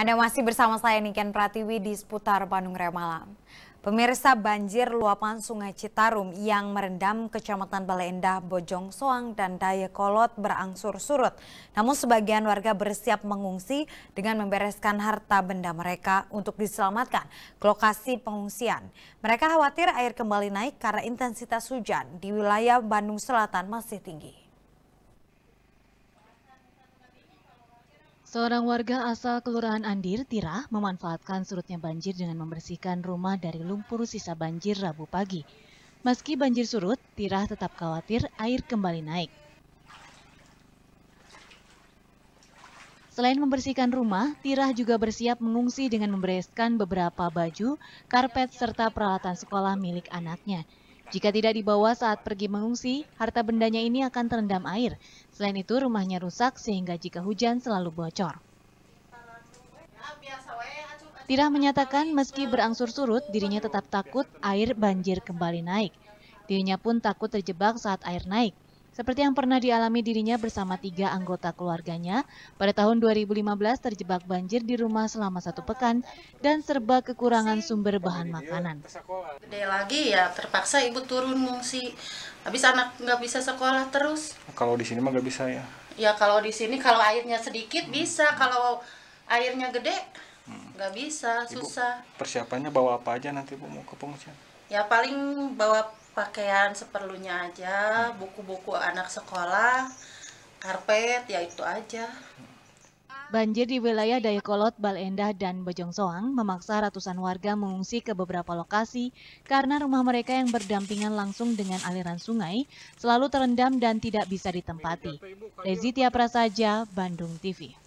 Anda masih bersama saya Niken Pratiwi di seputar Bandung Raya Malam. Pemirsa banjir luapan sungai Citarum yang merendam kecamatan Balai Endah, Bojong Soang, dan Dayakolot berangsur surut. Namun sebagian warga bersiap mengungsi dengan membereskan harta benda mereka untuk diselamatkan ke lokasi pengungsian. Mereka khawatir air kembali naik karena intensitas hujan di wilayah Bandung Selatan masih tinggi. Seorang warga asal Kelurahan Andir, Tirah, memanfaatkan surutnya banjir dengan membersihkan rumah dari lumpur sisa banjir Rabu pagi. Meski banjir surut, Tirah tetap khawatir air kembali naik. Selain membersihkan rumah, Tirah juga bersiap mengungsi dengan membereskan beberapa baju, karpet, serta peralatan sekolah milik anaknya. Jika tidak dibawa saat pergi mengungsi, harta bendanya ini akan terendam air. Selain itu, rumahnya rusak sehingga jika hujan selalu bocor. Tirah menyatakan meski berangsur surut, dirinya tetap takut air banjir kembali naik. Dirinya pun takut terjebak saat air naik. Seperti yang pernah dialami dirinya bersama tiga anggota keluarganya, pada tahun 2015 terjebak banjir di rumah selama satu pekan dan serba kekurangan sumber bahan makanan. Gede lagi ya terpaksa ibu turun mengungsi, habis anak nggak bisa sekolah terus. Kalau di sini mah nggak bisa ya? Ya kalau di sini kalau airnya sedikit hmm. bisa, kalau airnya gede nggak hmm. bisa, susah. Ibu, persiapannya bawa apa aja nanti bu mau ke pengungsian? Ya paling bawa pakaian seperlunya aja buku-buku anak sekolah karpet ya itu aja Banjir di wilayah Dayakolot, Balendah, dan Bojongsoang memaksa ratusan warga mengungsi ke beberapa lokasi karena rumah mereka yang berdampingan langsung dengan aliran sungai selalu terendam dan tidak bisa ditempati. Rezitia Prasaja, Bandung TV.